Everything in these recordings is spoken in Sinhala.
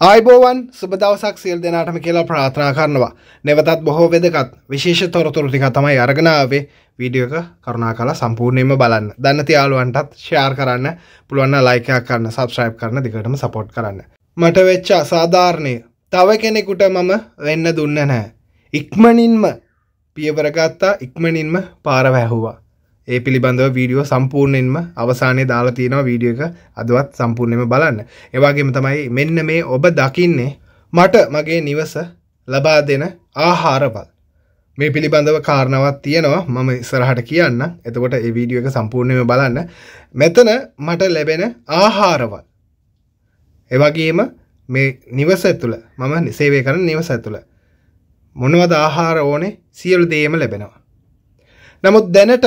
ආයිබෝවන් සුබදවසක් සියල් දෙනාටම කියලා ප්‍රාථනා කරනවා නැවතත් බොහෝ වෙදකත් විශේෂ තොරතුරතික තමයි අරගෙනාවේ වීඩියක කරුණා කලා සම්පූර්ණයම බලන්න දන්න තියාලුවන්ටත් ශයාර් කරන්න පුළුවන්න ලයිකයක් කරන්න සබස්්‍රයිප් කරන දිකටම සපෝට් කරන්න මට වෙච්චා සාධාරණය තව කෙනෙකුට මම වෙන්න දුන්න නෑ ඉක්මනින්ම පියවරගත්තා ඉක්මනින්ම පාරවැැහුවා ඒ පිළිබඳව වීඩියෝ සම්පූර්ණයෙන්ම අවසානයේ දාලා තියෙනවා වීඩියෝ එක අදවත් සම්පූර්ණයෙන්ම බලන්න. ඒ වගේම තමයි මෙන්න මේ ඔබ දකින්නේ මට මගේ නිවස ලබා දෙන ආහාරවල. මේ පිළිබඳව කාරණාවක් තියෙනවා මම ඉස්සරහට කියන්න. එතකොට ඒ වීඩියෝ එක සම්පූර්ණයෙන්ම බලන්න. මෙතන මට ලැබෙන ආහාරවල. ඒ වගේම මේ නිවස තුළ මම සේවය කරන නිවස තුළ මොනවද ආහාර ඕනේ සියලු දේම ලැබෙනවා. නමුත් දැනට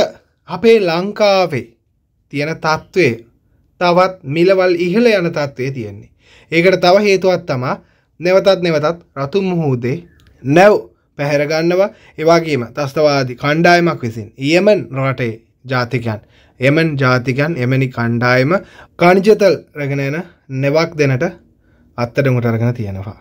අපේ ලංකාවේ තියෙන තත්ත්වය තවත් මිලවල් ඉහළ යන තත්ත්වය තියෙන්නේ. ඒකට තව හේතුවත් තමා නැවතත් නැවතත් රතුම් මුහූදේ නැව් පැහැරගන්නවා ඒවාගේම තස්තවාදී කණ්ඩායමක් විසින් යමන් රටේ ජාතිකයන් එමන් ජාතිකයන් එමනි කණ්ඩායම කණජතල් රගෙනයන නෙවක් දෙනට අත්තටමුට අරගෙන තියෙනවා.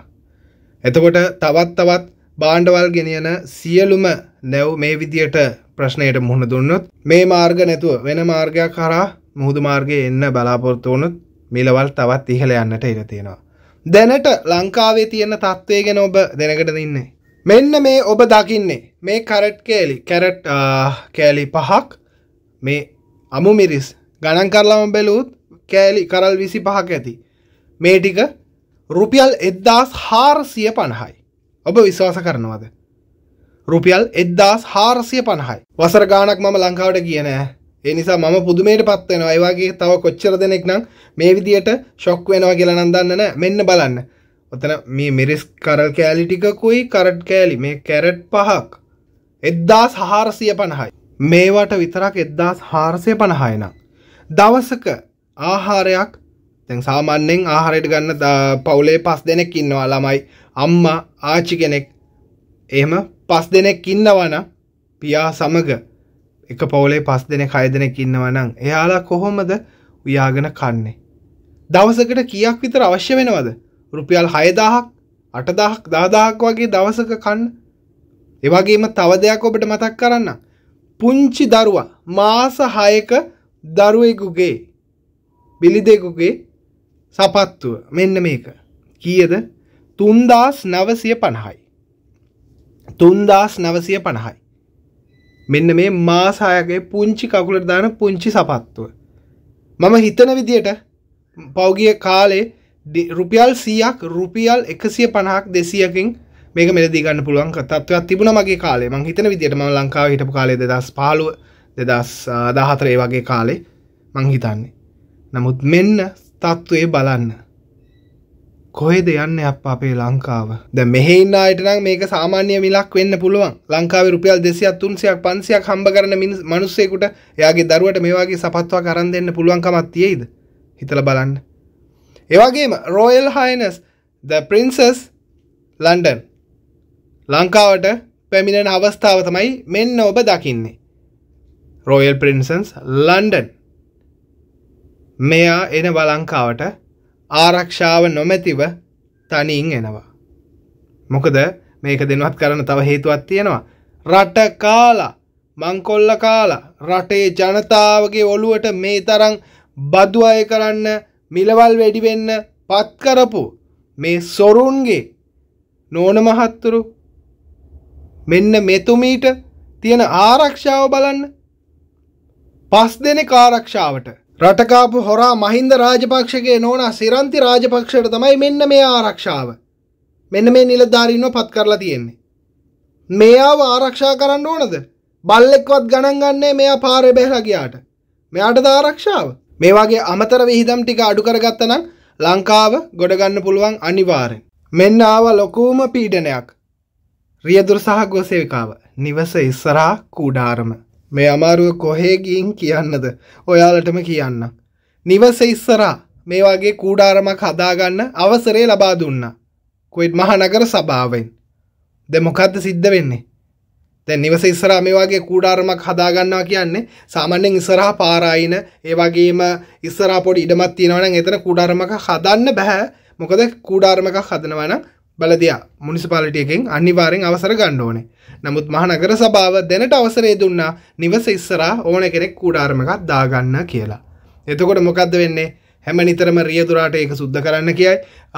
එතකොට තවත් තවත් බාණ්ඩවල් ගෙනියන සියලුම නැව් මේ විදියට ප්‍රශ්නයට මුහුණ දුන්නොත් මේ මාර්ග නැතුව වෙන මාර්ගයක් හරහා මුහුදු මාර්ගයේ එන්න බලාපොරොත්තු වුණොත් මිලවල් තවත් ඉහළ යන්නට ඉඩ තියෙනවා. දැනට ලංකාවේ තියෙන තත්ත්වය ගැන ඔබ දෙනකට දෙන්නේ. මෙන්න මේ ඔබ දකින්නේ මේ කරට් කෑලි කැරට් කෑලි පහක් මේ අමුමිරිස් ගණන් කරලාම බැලූත් කෑලි කරල් විසි පහක් ඇති. මේ ටික රුපියල් එද්දාස් හාරසිය පණහයි. ඔබ විශ්වාස කරනවාද. රුපියල් එද්දාස් හාරසිය පණහයි. වසර ගානක් මම ලංකාවට කියනෑ. ඒ නිසා මම පුදුමයට පත්වෙනවා ඒවාගේ තව කොච්චර දෙනෙක් නම් මේ විදියට ශොක් වෙනවා කියලා නන්දන්න නෑ මෙන්න බලන්න. ඔතන මේ මිරිස් කරල් කෑලිටිකකුයි කරට් කෑලි මේ කැරට් පහක්. එද්දාස් හාරසිය පණහයි. මේවට විතරක් එද්දාස් හාරසය පණහායනම්. දවසක ආහාරයක් තැන් සාමාන්‍යෙන් ආහාරයට ගන්න පවුලේ පස් දෙනෙක් ඉන්නවා ළමයි අම්මා ආච්චි කෙනෙක් එහෙම පස් දෙනෙක් ඉන්නවනම් පියා සමග එක පවුලේ පස් දෙනෙක් හය දෙනෙක් ඉන්නවනම් එයාලා කොහොමද උයාගෙන කන්නේ. දවසකට කියක් විතර අවශ්‍ය වෙනවද රුපියල් හයදාහක් අටදාහක් දාදාහක් වගේ දවසක කන්න එවගේම තව දෙයක් ඔබට මතක් කරන්න පුංචි දරුවා මාස හයක දරුවෙකුගේ බිලිදෙකුගේ සපත්තුව මෙන්න මේක කියද තුන්දාස් නවසය පණහයි තුන්දස් නවසය පණහයි මෙන්න මේ මාසායගේ පුංචි කකුලට දාන පුංචි සපත්තුව මම හිතන විදියට පෞගිය කාලේ රුපියල් සියක් රුපියල් එකසිය පණහක් දෙසියකින් මේක මෙ දිගන්න පුළුවන් තත්ත්වයක් තිබුණ මගේ කාලේ මං හිතන විදිටම ලංකාව හිටපු කාලේ දස් පාලුව දෙදස් දාහතරේ වගේ කාලේ මංහිතන්නේ නමුත් මෙන්න තත්ත්වයේ බලන්න කොහෙද යන්න අප අපේ ලංකාව ද මෙහෙන්න අයටනම් මේක සාමාන්‍ය මිලක් වෙන්න පුළුවන් ලංකාවේ රුපියල් දෙසියක් තුන්සියක් පන්සියක් හම්බ කරන මනුස්සයෙකුට එයාගේ දරුවට මේවාගේ සපත්වා කරන් දෙන්න පුළුවන්කමක් තියෙයිද හිතල බලන්න එවගේම රෝයල් හයිනස් ද ප්‍රින්සස් ලන්ඩන් ලංකාවට පැමිණෙන අවස්ථාව තමයි මෙන්න ඔබ දකින්නේ. රෝයල් ප්‍රින්සන්ස් ලන්ඩන් මෙයා එන බලංකාවට ආරක්ෂාව නොමැතිව තනින් එනවා. මොකද මේක දෙනවත් කරන්න තව හේතුවක් තියෙනවා. රට කාලා මංකොල්ල කාලා රටේ ජනතාවගේ ඔළුවට මේ තරම් බදු අය කරන්න මිලවල් වැඩි වෙන්න පත් කරපු මේ සොරුන්ගේ නෝන මහත්තුරු මෙන්න මෙතුමීට තියෙන ආරක්ෂාව බලන්න පස් දෙනෙක් ආරක්ෂාවට රටකාපු හොරා මහින්ද රාජපක්ෂගේ නෝන සිරන්ති රාජපක්ෂයට තමයි මෙන්න මේ ආරක්ෂාව. මෙන්න මේ නිලධාරීන්ව පත් කරලා තියෙන්නේ. මෙයාව ආරක්ෂා කරන්න ඕනද? බල්ලෙක්වත් ගණන් ගන්නේ මෙයා පාරේ බැහැලා ගියාට. මෙයාටද ආරක්ෂාව? මේ වගේ අමතර විහිදම් ටික අඩු කරගත්තනම් ලංකාව ගොඩ ගන්න පුළුවන් අනිවාර්යෙන්. මෙන්න ආව ලොකුම පීඩනයක්. රියදුර සහ ගෝසේවිකාව. නිවස ඉස්සරහා කූඩාරම. මේ අමාරුව කොහේගින් කියන්නද ඔයාලටම කියන්න. නිවස ඉස්සරා මේ වගේ කූඩාරමක් හදාගන්න අවසරේ ලබා දුන්න. කොයිත් මහනගර සභාවෙන්. ද මොකක්ද සිද්ධ වෙන්නේ. දැ නිවස ඉස්සරා මේ වගේ කූඩාරමක් හදාගන්නවා කියන්නේ සාමාන්‍යෙන් ඉස්සරහා පාරායින ඒවගේම ඉස්සරා පොඩි ඉඩමත් තියෙනවන එතන කූඩාරමක හදන්න බැහැ මොකද කූඩාරමක හදනවනම් බලදයා මුනිසිපාලිටියකෙන් අනිවාරෙන් අවසර ගන්න ඕනේ. නමුත් මහනගර සභාව දැනට අවසරය දුන්නා නිවස ඉස්සරා ඕන කෙනෙක් කූඩාර්මකක් දාගන්න කියලා. එතකොට මොකක්ද වෙන්නේ? හැම නිතරම රියදුරාට ඒක සුද්ධ කරන්න කියයි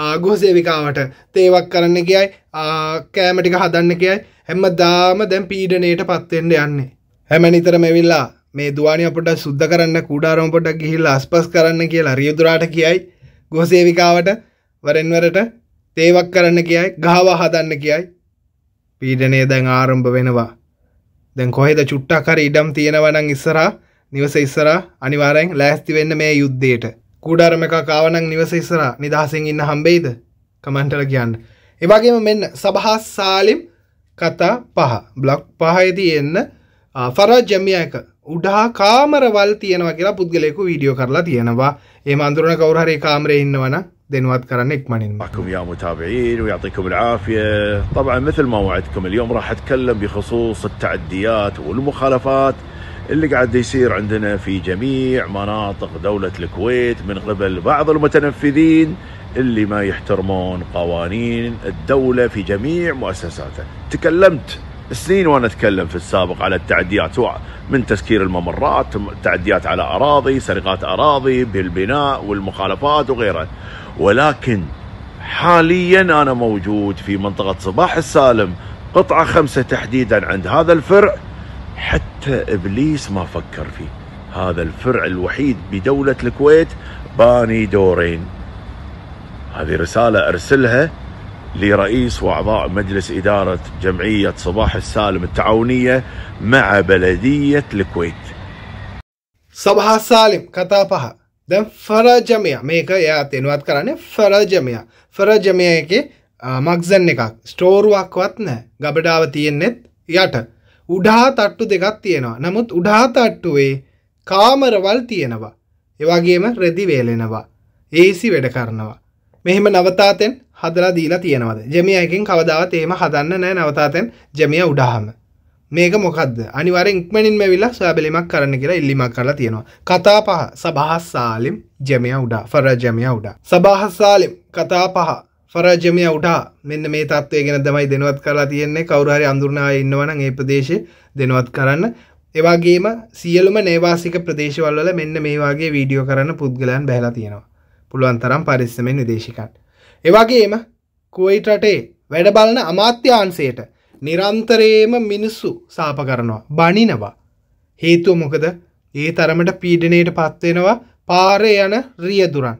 ආගෝසේවිකාවට තේවක් කරන්න කියයි කෑමටික හදන්න කියයි හැම දාම දැම් පීඩනයට පත්වෙන්ට යන්නේ. හැම නිතර මෙවිල්ලා මේ දවානය පොට සුද්ධ කරන්න කුඩාරම පොට ගිහිල්ලා අස්පස් කරන්න කියලා රියදුරාට කියයි ගෝසේවිකාවට වරෙන්වරට තේවක් කරන්න කියයි ගාව හදන්න කියයි පීඩනය දැන් ආරම්භ වෙනවා දැන් කොහෙද චුට්ටක් හරි ඉඩම් තියෙනවනම් ඉස්සරහා නිවස ඉස්සරහා අනිවාර්යෙන් ලෑස්ති වෙන්න මේ යුද්ධයට කුඩාරම එකක් ආවනම් නිවස ඉස්සරහා නිදහසෙන් ඉන්න හම්බෙයිද කමෙන්ට් වල කියන්න ඒ වගේම මෙන්න සබහා සාලිම් කතා පහ බ්ලොග් පහේදී එන්න ෆරා ජමියක උඩහා කාමරවල් තියෙනවා කියලා පුද්ගලයෙකු වීඩියෝ කරලා තියෙනවා ඒ මන්දුරන කවුරු හරි කාමරේ ඉන්නවනම් دين واذكر انك ماني معكم يا متابعين ويعطيكم العافيه طبعا مثل ما وعدتكم اليوم راح اتكلم بخصوص التعديات والمخالفات اللي قاعد يصير عندنا في جميع مناطق دولة الكويت من قبل بعض المتنفذين اللي ما يحترمون قوانين الدولة في جميع مؤسساتها تكلمت سنين وانا اتكلم في السابق على التعديات سواء من تسكير الممرات تعديات على اراضي سرقات اراضي بالبناء والمخالفات وغيرها ولكن حاليا انا موجود في منطقه صباح السالم قطعه خمسه تحديدا عند هذا الفرع حتى ابليس ما فكر فيه هذا الفرع الوحيد بدوله الكويت باني دورين هذه رساله ارسلها لرئيس واعضاء مجلس اداره جمعيه صباح السالم التعاونيه مع بلديه الكويت صباح السالم كتابها දැන් ෆරජමයා මේක එයා තෙනුවත් කරන්නේ ෆරජමයා ෆරජමයා එකේ මක්සන් එකක් ස්ටෝරුවක්වත් නැහැ ගබඩාව තියෙන්නෙත් යට උඩහා තට්ටු දෙකක් තියෙනවා නමුත් උඩහා තට්ටුවේ කාමරවල් තියෙනවා එවාගේම රෙදි වේලෙනවා ඒසි වැඩ කරනවා මෙහෙම නවතාතෙන් හදලා දීලා තියෙනවද ජෙමියකින් කවදාවත් එහෙම හදන්න නැහැ නවතාතෙන් ජෙමිය උඩහම මේක මොකක්ද අනිවරෙන් ඉක්මනින් මෙවිලා සොයාබැලීමක් කරන්න කියලා ඉල්ලිමක් කරලා තියෙනවා. කතා පහ සබහස්සාලිම් ජමය උඩා ෆරජමය උඩා. සබහස්සාලිම් කතා පහ ෆරජමය උඩා මෙන්න මේ තත්ත්වය ගැන තමයි දෙනවත් කරලා තියෙන්නේ කවුරු හරි අඳුරනාය ඉන්නවනම් ඒ ප්‍රදේශේ දෙනවත් කරන්න. එවාගේම සියලුම නේවාසික ප්‍රදේශවල වල මෙන්න මේ වගේ වීඩියෝ කරන්න පුද්ගලයන් බැහැලා තියෙනවා. පුළුවන් තරම් පරිස්සමෙන් විදේශිකයන්. එවාගේම කුවයිට් රටේ වැඩ බලන අමාත්‍යාංශයට නිරන්තරේම මිනිස්සු සාප කරනවා බනිනවා. හේතුව මොකද ඒ තරමට පීඩනයට පත්වෙනවා පාරය යන රියදුරන්.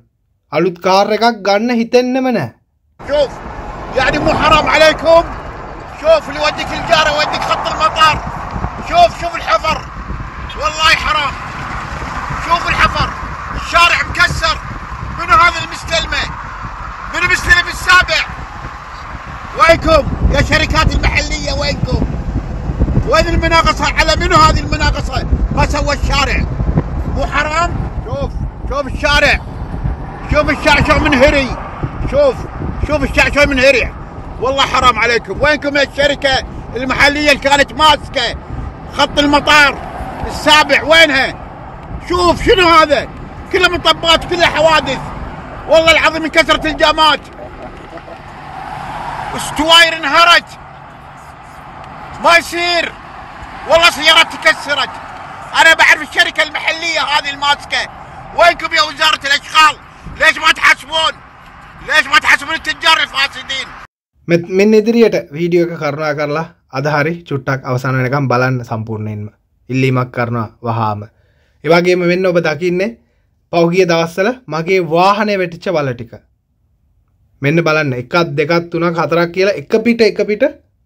අලුත් කාර එකක් ගන්න හිතෙන්න්නම නෑ. يعني مو حرام عليكم شوف اللي يوديك الجارة يوديك خط المطار شوف شوف الحفر والله حرام شوف الحفر الشارع مكسر منو هذا المستلمة من المستلم السابع وينكم يا شركات المحلية وينكم وين المناقصة على منو هذه المناقصة ما سوى الشارع مو حرام شوف شوف الشارع شوف الشارع شو هري شوف شوف الشارع شو هري والله حرام عليكم وينكم يا الشركة المحلية اللي كانت ماسكة خط المطار السابع وينها شوف شنو هذا كلها مطبات كلها حوادث والله العظيم من الجامات استواير انهرت ما يصير والله سيارات تكسرت انا بعرف الشركه المحليه هذه الماسكه وينكم يا وزاره الاشغال ليش ما تحاسبون ليش ما تحاسبون التجار الفاسدين මෙන්න ඉදිරියට වීඩියෝ එක කරුණා කරලා අදහරි චුට්ටක් අවසාන වෙනකම් බලන්න සම්පූර්ණයෙන්ම ඉල්ලීමක් කරනවා වහාම. එවගේම වෙන්න ඔබ දකින්නේ පෞගිය දවස්සල මගේ වාහනය වෙටිච්ච වල ටික මෙන්න බලන්න එකත් දෙකත් තුනක් හතරක් කියලා එක පිට එක පිට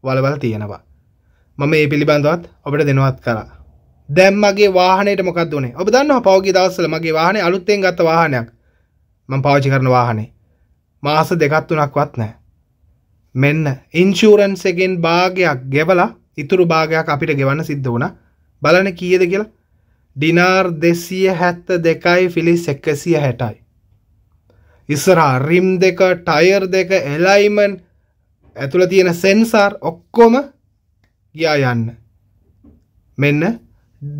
වලවල තියෙනවා. මම මේ පිළිබඳවත් ඔබට දෙනවත් කරා. දැන් මගේ වාහනයට මොකක්ද උනේ? ඔබ දන්නවා පහුගිය දවස්වල මගේ වාහනේ අලුතෙන් ගත්ත වාහනයක්. මම පාවිච්චි කරන වාහනේ. මාස දෙකක් තුනක්වත් නැහැ. මෙන්න ඉන්ෂූරන්ස් එකෙන් භාගයක් ගෙවලා ඉතුරු භාගයක් අපිට ගෙවන්න සිද්ධ වුණා. බලන්න කීයද කියලා. ඩිනාර් 272යි ෆිලිස් 160යි. ඉස්සරහා රිම් දෙක ටයර් දෙක එලයිමන් ඇතුළ තියෙන සෙන්සර් ඔක්කොම ගියා යන්න මෙන්න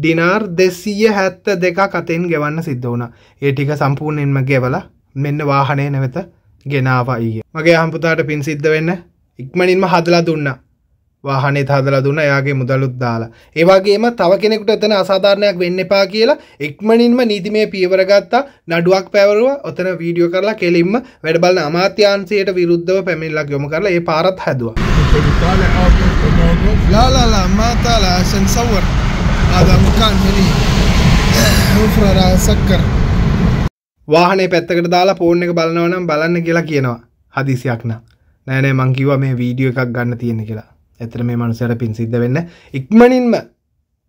ඩිනාර් දෙසීය හැත්ත දෙක අතෙන් ගෙවන්න සිද්ධ වුණ ඒ ටික සම්පූර්ණයෙන්ම ගෙවල මෙන්න වාහනය නැවත ගෙනාවයි මගේ හම්පුතාට පින් සිද්ධ වෙන්න ඉක්මනින්ම හදලා දුන්නා වාහනේ හදලා දුන්න එයාගේ මුදලුත් දාලා. ඒ වගේම තව කෙනෙකුට එතන අසාධාරණයක් වෙන්න එපා කියලා ඉක්මනින්ම නීතිමය පියවර ගත්තා. නඩුවක් පැවරුවා. ඔතන වීඩියෝ කරලා කෙලින්ම වැඩ බලන අමාත්‍යාංශයට විරුද්ධව පැමිණිල්ලක් යොමු කරලා ඒ පාරත් හැදුවා. لا لا لا ما طالع عشان نصور هذا مكان هني حفرة راح أسكر වාහනේ පැත්තකට දාලා ෆෝන් එක බලනවනම් බලන්න කියලා කියනවා. හදිසියක් නෑ. නෑ නෑ මං කිව්වා මේ වීඩියෝ එකක් ගන්න තියෙන කියලා. ඇතර මේ මනුසයට පින් සිද්ධ වෙන්න ඉක්මනින්ම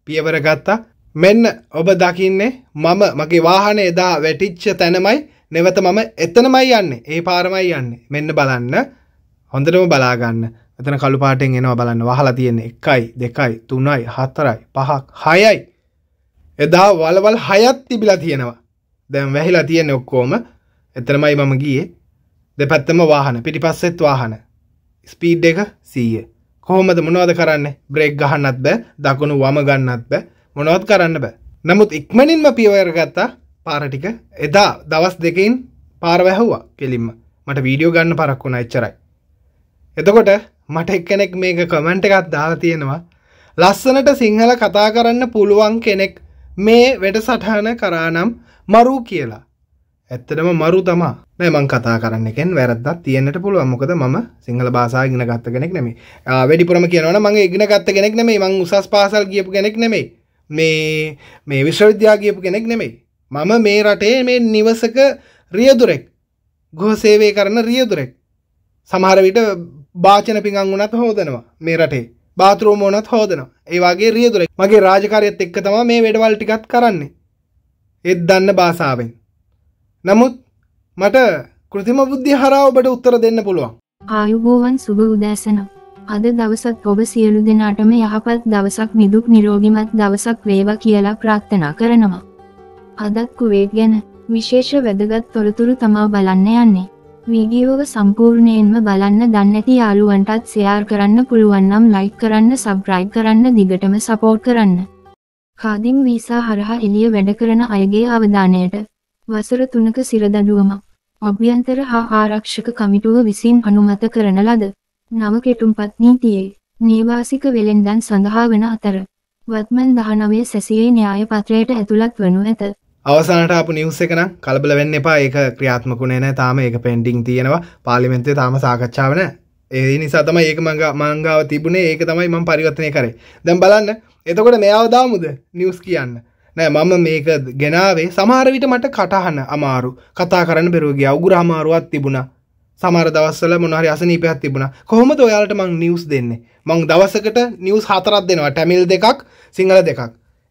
පියවර ගත්තා මෙන්න ඔබ දකින්නේ මම මගේ වාහන එදා වැටිච්ච තැනමයි නැවත මම එතනමයි යන්නේ ඒ පාරමයි යන්නේ මෙන්න බලන්න හොඳටම බලාගන්න එතන කළු පාටෙන් එනවා බලන්න වහලා තියෙන්නේ එකයි දෙකයි තුනයි හතරයි පහක් හයයි එදා වලවල් හයත් තිබිලා තියෙනවා දැන් වැහිලා තියෙන ඔක්කෝම එතරමයි මම ගියේ දෙපැත්තම වාහන පිටිපස්සෙත් වාහන ස්පීඩ් එක සීය කොහොමද මොනවද කරන්න බ්‍රේක් ගහන්නත් බෑ දකුණු වම ගන්නත් බෑ මොනවත් කරන්න බෑ නමුත් ඉක්මනින්ම පියවර ගත්තා පාරටික එදා දවස් දෙකයින් පාර වැැහුවා කෙලින්ම මට වීඩියෝ ගන්න පරක් වුණ එච්චරයි එතකොට මට එක්කෙනෙක් මේක කමෙන්ට් එකත් දාලා තියෙනවා ලස්සනට සිංහල කතා කරන්න පුළුවන් කෙනෙක් මේ වැඩ සටහන කරානම් මරූ කියලා ඇත්තටම මරු තමා මේ මං කතා කරන්න එකෙන් වැරද්දක් තියෙන්නට පුළුවන් මොකද මම සිංහල භාෂාව ඉගෙන ගත්ත කෙනෙක් නෙමෙයි. වැඩිපුරම කියනවනම් මම ඉගෙන ගත්ත කෙනෙක් නෙමෙයි. මං උසස් පාසල් ගියපු කෙනෙක් නෙමෙයි. මේ මේ විශ්වවිද්‍යාල ගියපු කෙනෙක් නෙමෙයි. මම මේ රටේ මේ නිවසක රියදුරෙක්. ගෘහ සේවය කරන රියදුරෙක්. සමහර විට වාචන පිඟන් වුණත් හොදනවා මේ රටේ. බාත්රූම් වුණත් හොදනවා. ඒ වගේ රියදුරෙක්. මගේ රාජකාරියත් එක්ක තමයි මේ වැඩවල් ටිකක් කරන්නේ. ඒත් දන්න භාෂාවෙන්. නමුත් මට කෘතිම බුද්ධි හරාව ඔබට උත්තර දෙන්න පුළුවන්. ආයුබෝවන් සුභ උදෑසන. අද දවසත් ඔබ සියලු දෙනාටම යහපත් දවසක් නිදුක් නිරෝගිමත් දවසක් වේවා කියලා ප්‍රාර්ථනා කරනවා. අදත් කුවේට් ගැන විශේෂ වැදගත් තොරතුරු තමා බලන්න යන්නේ. වීඩියෝව සම්පූර්ණයෙන්ම බලන්න දන්නැති යාළුවන්ටත් සෙයාර් කරන්න පුළුවන්නම් ලයික් කරන්න සබ්‍රයිබ් කරන්න දිගටම සපෝට් කරන්න. කාදිම් වීසා හරහා එළිය වැඩ කරන අයගේ අවධානයට වසර තුනක සිරදඩුවම අභ්‍යන්තර හා ආරක්ෂක කමිටුව විසින් අනුමත කරන ලද නව කෙටුම්පත් නීතියේ නේවාසික වෙළෙන්දන් සඳහා වන අතර වත්මන් දහනවේ සැසියේ න්‍යාය පත්‍රයට ඇතුළත් වනු ඇත. අවසනට අප නිවස එකන කලබල වෙන්න එපා ඒක ක්‍රියාත්මකුණේ නෑ තාම ඒක පෙන්ඩිං තියෙනවා පාලිමෙන්තේ තාම සාකච්ඡාවන ඒ නිසා තමයි ඒක මංග මංගාව තිබුණේ ඒක තමයි මං පරිවර්තනය කරේ දැම් බලන්න එතකොට මෙයාව දාමුද නිවස් කියන්න නෑ මම මේක ගෙනාවේ සමහරවිට මට කටහන අමාරු කතා කරන්න පෙරුවගේ අවගුර අමාරුවත් තිබුණ සමර දවස්සල මොනහරි අසනීපයක් තිබුණ කොහොමද ඔයාලට මං නිවස් දෙන්නේ මං දවසකට නිවස් හතරක් දෙනවා ටැමිල් දෙකක් සිංහල දෙකක්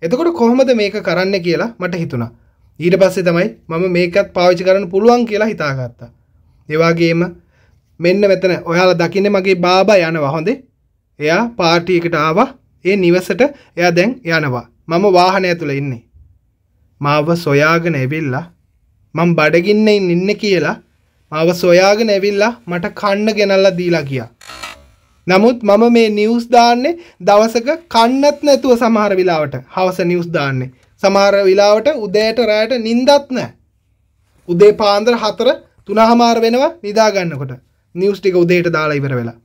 එතකොට කොහොමද මේක කරන්න කියලා මට හිතුණා ඊට පස්සේ තමයි මම මේකත් පාවිච්චි කරන්න පුළුවන් කියලා හිතාගත්තා ඒවාගේම මෙන්න මෙතන ඔයාලා දකින්න මගේ බාබා යනවා හොඳේ එයා පාර්ටියකට ආවා ඒ නිවසට එයා දැන් යනවා මම වාහනය තුළ ඉන්නේ. මාව සොයාගෙන ඇවිල්ලා මං බඩගින්නෙන් ඉන්න කියලා මාව සොයාගෙන ඇවිල්ලා මට කන්න ගෙනල්ලා දීලා ගියා. නමුත් මම මේ නිවුස් දාන්නේ දවසක කන්නත් නැතුව සමහර වෙලාවට හවස නිවුස් දාන්නේ. සමහර වෙලාවට උදේට රායට නිින්දත් නැහැ. උදේ පාන්දර 4 3:00 වෙනවා නිදා ගන්නකොට නිවුස් ටික උදේට දාලා ඉවර වෙලා.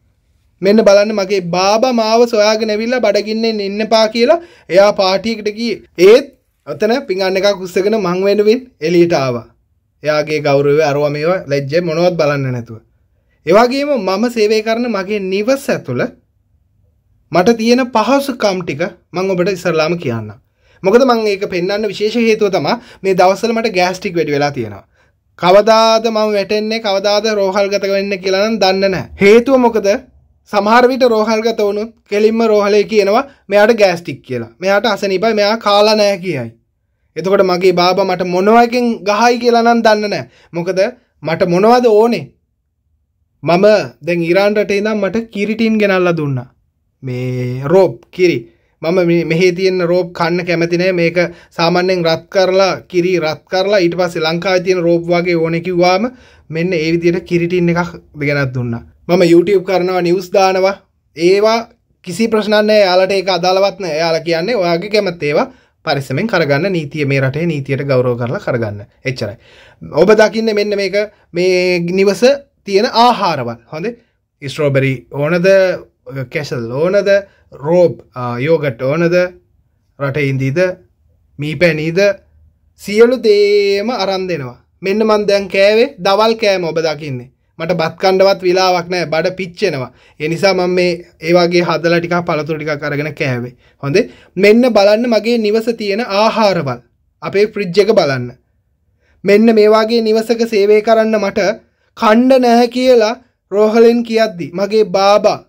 මෙන්න බලන්න මගේ බාබා මාව සොයාගෙන ඇවිල්ලා බඩගින්නෙන් ඉන්නපා කියලා එයා පාටියකට ගියේ. ඒත් අතන පිඟන්න එකක් උස්සගෙන මං වෙනුවෙන් එළියට ආවා. එයාගේ ගෞරවය අරවා මේවා ලැජ්ජ මොනවත් බලන්න නැතුව. ඒ වගේම මම සේවය කරන මගේ නිවස ඇතුළ මට තියෙන පහසුකම් ටික මම ඔබට ඉස්සරලාම කියන්නම්. මොකද මම ඒක පෙන්වන්න විශේෂ හේතුව තමයි මේ දවස්වල මට ගෑස් ටික වැඩි වෙලා තියෙනවා. කවදාද මම වැටෙන්නේ කවදාද රෝහල්ගත වෙන්නේ කියලා නම් දන්නේ නැහැ. හේතුව මොකද සමහරවිට රෝහල්ගත වුණු කෙලින්ම රෝහලේ කියනවා මෙයාට ගෑස්ටික් කියලා මෙයාට අසනිපයි මෙයා කාලා නෑ කියයි. එතකොට මගේ බාබ මට මොනවකින් ගහයි කියලා නම් දන්න නෑ මොකද මට මොනවද ඕනේ මම දැන් ඉරාන් රටේ නම් මට කිරිටින් ගෙනල්ලා දුන්න මේ රෝප් කිරි මම මෙහේ තියෙන රෝප් කන්න කැමතිනෑ මේක සාමාන්‍යෙන් රත් කරලා කිරි රත් කරලා ඊට පස්සේ ලංකාව තියෙන රෝප් වගේ ඕන කිව්වාම මෙන්න ඒ විදියට කිරිටින් එකක් ගෙනත් දුන්නා මම YouTube කරනවා නිවස් දානවා ඒවා කිසි ප්‍රශ්නන්නේ යාලට ඒක අදාළවත්න යාලා කියන්නේ ඔයාගේ කැමත් ඒවා පරිස්සමෙන් කරගන්න නීතිය මේ රටේ නීතියට ගෞරව කරලා කරගන්න එච්චරයි. ඔබ දකින්න මෙන්න මේක මේ නිවස තියෙන ආහාරවල් හොඳේ ස්ට්‍රෝබරි ඕනද කැසල් ඕනද රෝබ් යෝගට් ඕනද රට ඉන්දීද මී පැනීද සියලු දේම අරන් දෙනවා මෙන්න මන් දැන් කෑවේ දවල් කෑම ඔබ දකින්නේ මට බත්කණ්ඩවත් වෙලාවක් නෑ බඩ පිච්චෙනවා. ඒ නිසා මම මේ ඒ වගේ හදලා ටිකක් පළතුරු ටිකක් අරගෙන කෑවේ. හොඳේ. මෙන්න බලන්න මගේ නිවස තියෙන ආහාරවල. අපේ ෆ්‍රිජ් එක බලන්න. මෙන්න මේ වගේ නිවසක සේවය කරන්න මට කණ්ඩ නැහැ කියලා රෝහලෙන් කියද්දි මගේ බාබා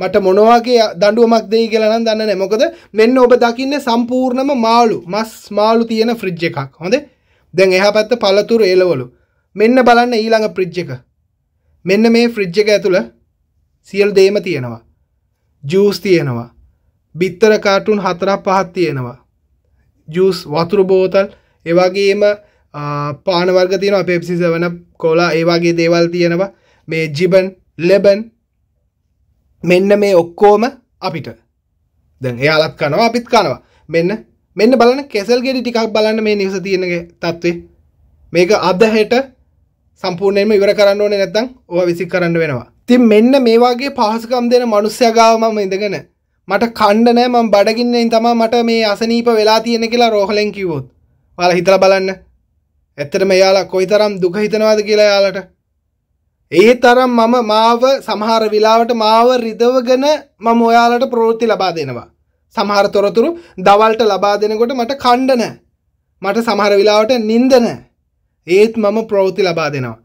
මට මොනවාගේ දඩුවමක් දෙයි කියලනම් දන්න මොකද මෙන්න ඔබ දකින්න සම්පූර්ණම මාලු මස් මාලු තියෙන ෆ්‍රිජ් එකක් හොඳේ දැන් එහා පැත්ත පළතුරු එලවලු මෙන්න බලන්න ඊළඟ ප්‍රිජ් එක මෙන්න මේ ෆ්‍රිජ් එක ඇතුළ සියල් දේම තියෙනවා. ජූස් තියෙනවා. බිත්තර කාටුන් හතරක් පහක් තියෙනවා. ජූස් වතුර බෝතල් ඒ වගේම පාන වර්ග තියෙනවා පෙප්සි 7 කෝලා ඒ වගේ දේවල් තියෙනවා. මේ ජිබන්, ලෙබන් මෙන්න මේ ඔක්කොම අපිට. දැන් එයාලත් කනවා අපිත් කනවා. මෙන්න මෙන්න බලන්න කෙසල් ගෙඩි ටිකක් බලන්න මේ නිවස තියෙන තත්ත්වේ. මේක අද හෙට සම්පූර්ණයෙන්ම ඉවර කරන්න ඕනේ නැත්නම් ඕවා විසික් කරන්න වෙනවා. ඉතින් මෙන්න මේ වගේ පහසුකම් දෙන මිනිස්සයා ගාව මම ඉඳගෙන මට කණ්ඩ නෑ මම බඩගින්නෙන් තමයි මට මේ අසනීප වෙලා තියෙන කියලා රෝහලෙන් කිව්වොත්. ඔයාලා හිතලා බලන්න. ඇත්තටම එයාලා කොයිතරම් දුක හිතනවාද කියලා එයාලට. ඒ තරම් මම මාව සමහර වෙලාවට මාව රිදවගෙන මම ඔයාලට ප්‍රවෘත්ති ලබා දෙනවා. සමහර තොරතුරු දවල්ට ලබා දෙනකොට මට කණ්ඩ නැහැ. මට සමහර වෙලාවට නිින්ද නැහැ. ඒත් මම ප්‍රවෘත්ති ලබා දෙනවා.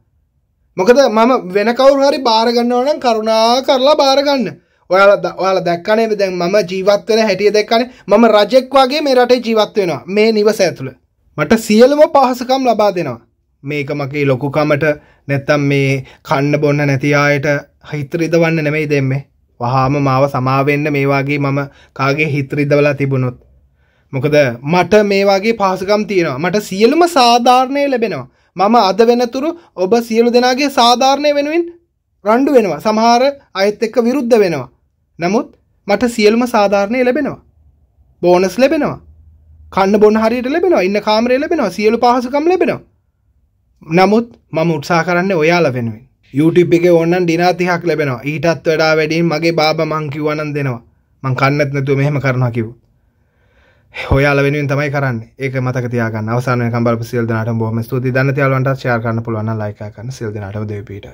මොකද මම වෙන කවුරු හරි බාර ගන්නවා නම් කරුණා කරලා බාර ගන්න. ඔයාලා ඔයාලා දැක්කනේ දැන් මම ජීවත් වෙන හැටි දැක්කනේ මම රජෙක් වගේ මේ රටේ ජීවත් වෙනවා මේ නිවස ඇතුළේ. මට සියලුම පහසුකම් ලබා දෙනවා. මේක මගේ ලොකුකමට නැත්තම් මේ කන්න බොන්න නැති අයට හිතරිදවන්න නෙමෙයි දෙන්නේ. වහාම මාව සමාවෙන්න මේ වගේ මම කාගේ හිතරිදවලා තිබුණොත්. මොකද මට මේ වගේ පහසුකම් තියෙනවා. මට සියලුම සාධාරණේ ලැබෙනවා. මම අද වෙනතුරු ඔබ සියලු දෙනාගේ සාධාරණය වෙනුවෙන් රණ්ඩු වෙනවා. සමහර අයත් එක්ක විරුද්ධ වෙනවා. නමුත් මට සියලුම සාධාරණය ලැබෙනවා. බෝනස් ලැබෙනවා. කන්න බොන්න හරියට ලැබෙනවා. ඉන්න කාමරේ ලැබෙනවා. සියලු පහසුකම් ලැබෙනවා. නමුත් මම උත්සාහ කරන්නේ ඔයාලා වෙනුවෙන්. YouTube එකේ ඕනනම් දිනා 30ක් ලැබෙනවා. ඊටත් වඩා වැඩියෙන් මගේ බාබා මං කිව්වනම් දෙනවා. මං කන්නත් නැතුව මෙහෙම කරනවා කිව්වා. හොයාල වෙනුවෙන් තමයි කරන්නේ ඒක මතක තියාගන්න අවසාන වෙනකම් බලපු සියලු දෙනාටම බොහොම ස්තුතියි දන්න තියාලුවන්ට ෂෙයාර් කරන්න පුළුවන් නම් ලයික් කරන්න සියලු දෙනාටම දෙවි පිට